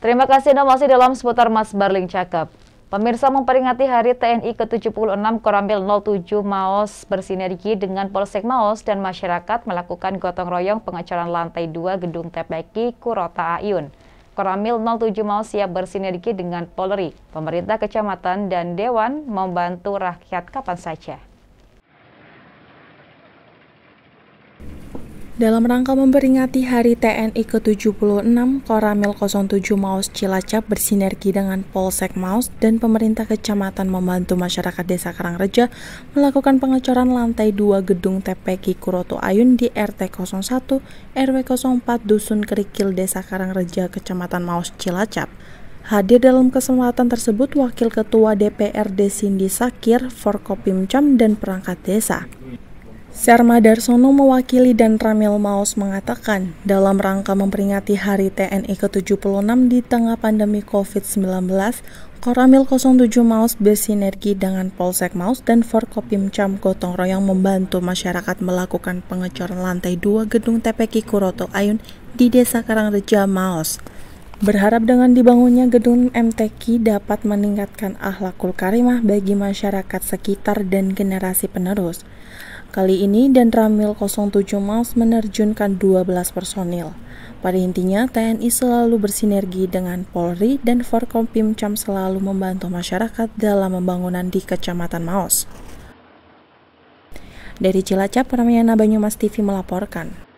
Terima kasih Anda masih dalam seputar Mas Barling Cakep. Pemirsa memperingati Hari TNI ke-76 Koramil 07 Maos bersinergi dengan Polsek Maos dan masyarakat melakukan gotong royong pengecoran lantai 2 Gedung TPKI Kurota Ayun. Koramil 07 Maos siap bersinergi dengan Polri, pemerintah kecamatan, dan Dewan membantu rakyat kapan saja. Dalam rangka memperingati Hari TNI ke-76, Koramil 07 Maus Cilacap bersinergi dengan Polsek Maus dan pemerintah kecamatan membantu masyarakat Desa Karangreja melakukan pengecoran lantai 2 gedung TPK Kuroto Ayun di RT 01 RW 04 Dusun Kerikil Desa Karangreja Kecamatan Maus Cilacap. Hadir dalam kesempatan tersebut Wakil Ketua DPRD Cindy Sakir, Forkopimcam, dan perangkat desa. Serma Darsono mewakili dan Ramil Maus mengatakan, dalam rangka memperingati Hari TNI ke-76 di tengah pandemi COVID-19, Koramil 07 Maus bersinergi dengan Polsek Maus dan Forkopimcam Gotong Royong membantu masyarakat melakukan pengecoran lantai dua gedung TPK Kuroto Ayun di Desa Karangreja Maus. Berharap dengan dibangunnya gedung MTQ dapat meningkatkan ahlakul karimah bagi masyarakat sekitar dan generasi penerus. Kali ini Danramil 07 Mas menerjunkan 12 personil. Pada intinya, TNI selalu bersinergi dengan Polri dan Forkompimcam selalu membantu masyarakat dalam pembangunan di Kecamatan Maos. Dari Cilacap, Ramayana Banyumas TV melaporkan.